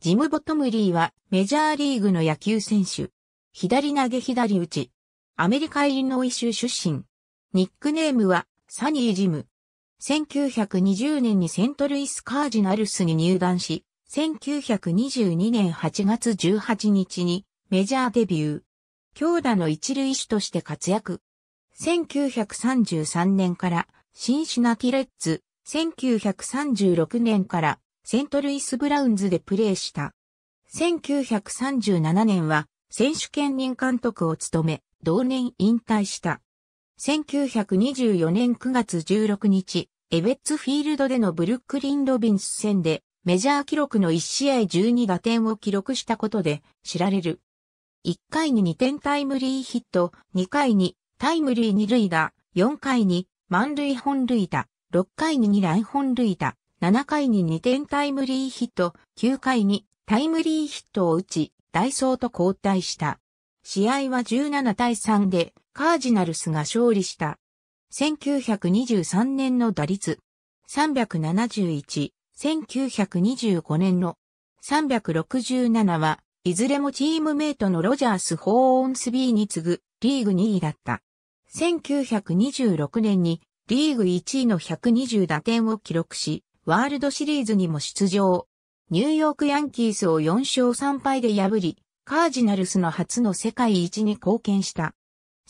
ジム・ボトムリーはメジャーリーグの野球選手。左投げ左打ち。アメリカ・イリノイ州出身。ニックネームはサニー・ジム。1920年にセントルイス・カージナルスに入団し、1922年8月18日にメジャーデビュー。強打の一塁手として活躍。1933年からシンシナティレッツ、1936年からセントルイス・ブラウンズでプレーした。1937年は選手兼任監督を務め、同年引退した。1924年9月16日、エベッツフィールドでのブルックリン・ロビンス戦でメジャー記録の1試合12打点を記録したことで知られる。1回に2点タイムリーヒット、2回にタイムリー2塁打、4回に満塁本塁打、6回に2ン本塁打、7回に2点タイムリーヒット、9回にタイムリーヒットを打ち、ダイソーと交代した。試合は17対3でカージナルスが勝利した。1923年の打率371、1925年の367はいずれもチームメイトのロジャース・ホーオンスビーに次ぐリーグ2位だった。1926年にリーグ1位の120打点を記録し、ワールドシリーズにも出場。ニューヨークヤンキースを4勝3敗で破り、カージナルスの初の世界一に貢献した。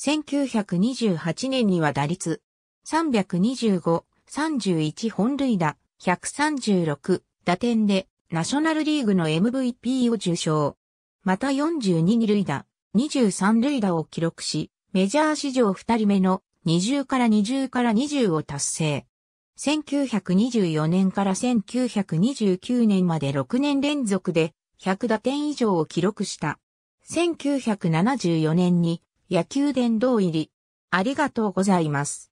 1928年には打率325、31本塁打、136打点でナショナルリーグの MVP を受賞。また42二塁打、23塁打を記録し、メジャー史上2人目の20から20から20を達成。1924年から1929年まで6年連続で100打点以上を記録した。1974年に野球殿堂入り。ありがとうございます。